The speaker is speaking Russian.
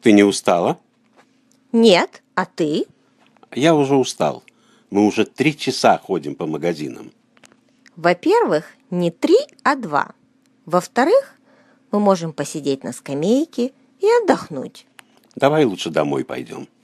Ты не устала? Нет, а ты? Я уже устал. Мы уже три часа ходим по магазинам. Во-первых, не три, а два. Во-вторых, мы можем посидеть на скамейке и отдохнуть. Давай лучше домой пойдем.